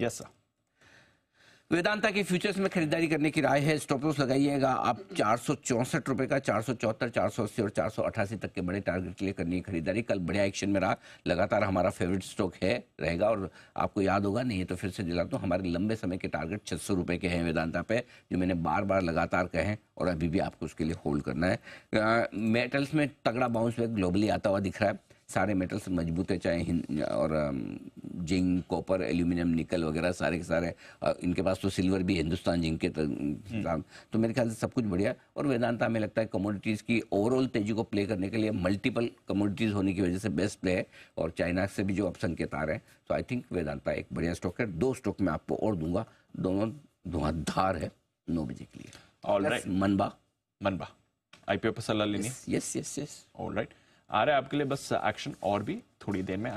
yes sir Vedanta के futures में खरीदारी करने की राय है स्टॉप लॉस लगाइएगा आप चार सौ चौंसठ रुपये का चार सौ चौहत्तर चार सौ अस्सी और चार सौ अठासी तक के बड़े टारगेट के लिए करनी है खरीदारी कल बढ़िया एक्शन में रहा लगातार हमारा फेवरेट स्टॉक है रहेगा और आपको याद होगा नहीं तो फिर से दिला दो हमारे लंबे समय के टारगेट छः सौ रुपये के हैं वेदांता पे जो मैंने बार बार लगातार कहे हैं और अभी भी आपको उसके लिए होल्ड करना है मेटल्स में तगड़ा बाउंस बैक ग्लोबली आता हुआ दिख रहा है सारे मेटल्स मजबूत है चाहे और जिंक कॉपर एल्यूमिनियम निकल वगैरह सारे के सारे इनके पास तो सिल्वर भी हिंदुस्तान जिंक के तो मेरे ख्याल से सब कुछ बढ़िया और वेदांता हमें लगता है कमोडिटीज़ की ओवरऑल तेजी को प्ले करने के लिए मल्टीपल कमोडिटीज़ होने की वजह से बेस्ट प्ले है और चाइना से भी जो अब संकेत आ रहे हैं तो आई थिंक वेदांता एक बढ़िया स्टॉक है दो स्टॉक मैं आपको और दूंगा दोनों धुआंधार है नौ बजे के लिए मनबा मनबा आईपीओ पर सलाह लेनी yes yes yes all right आ रहा है आपके लिए बस एक्शन और भी थोड़ी देर में